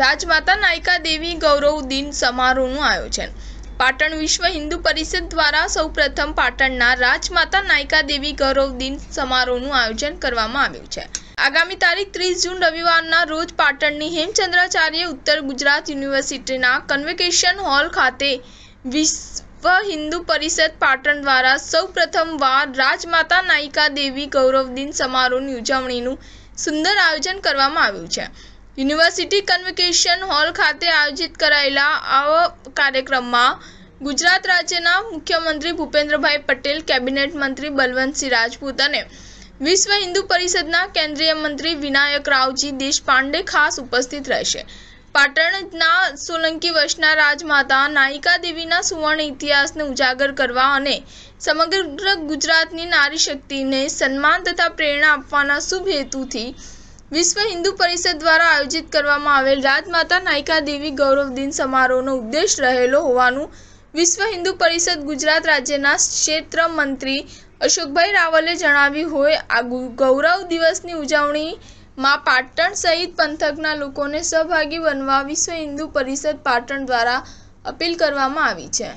રાજમાતા નાયકા દેવી ગૌરવ દિન સમારોહનું આયોજન પાટણ વિશ્વ હિન્દુ પરિષદ દ્વારા સૌપ્રથમ પાટણના રાજમાતા નાયકા દેવી ગૌરવ દિન સમારોહનું આયોજન કરવામાં આવ્યું છે આગામી તારીખ ત્રીસ જૂન રવિવારના રોજ પાટણની હેમચંદ્રાચાર્ય ઉત્તર ગુજરાત યુનિવર્સિટીના કન્વેકેશન હોલ ખાતે વિશ્વ હિન્દુ પરિષદ પાટણ દ્વારા સૌ પ્રથમવાર રાજમાતા નાયિકા દેવી ગૌરવ દિન સમારોહની ઉજવણીનું સુંદર આયોજન કરવામાં આવ્યું છે યુનિવર્સિટી કન્વોકેશન હોલ ખાતે આયોજિત કરાયેલા આ કાર્યક્રમમાં ગુજરાત રાજ્યના મુખ્યમંત્રી ભૂપેન્દ્રભાઈ પટેલ કેબિનેટ મંત્રી બલવંતસિંહ રાજપૂત અને વિશ્વ હિન્દુ પરિષદના કેન્દ્રીય મંત્રી વિનાયક રાવજી દેશપાંડે ખાસ ઉપસ્થિત રહેશે પાટણના સોલંકી વર્ષના રાજમાતા નાયિકા દેવીના સુવર્ણ ઇતિહાસને ઉજાગર કરવા અને સમગ્ર ગુજરાતની નારી શક્તિને સન્માન તથા પ્રેરણા આપવાના શુભ હેતુથી વિશ્વ હિન્દુ પરિષદ દ્વારા આયોજિત કરવામાં આવેલ રાજમાતા નાયકા દેવી ગૌરવ દિન સમારોહનો ઉદ્દેશ રહેલો હોવાનું વિશ્વ હિન્દુ પરિષદ ગુજરાત રાજ્યના ક્ષેત્ર મંત્રી અશોકભાઈ રાવલે જણાવ્યું હોય આ ગૌરવ દિવસની ઉજવણીમાં પાટણ સહિત પંથકના લોકોને સહભાગી બનવા વિશ્વ હિન્દુ પરિષદ પાટણ દ્વારા અપીલ કરવામાં આવી છે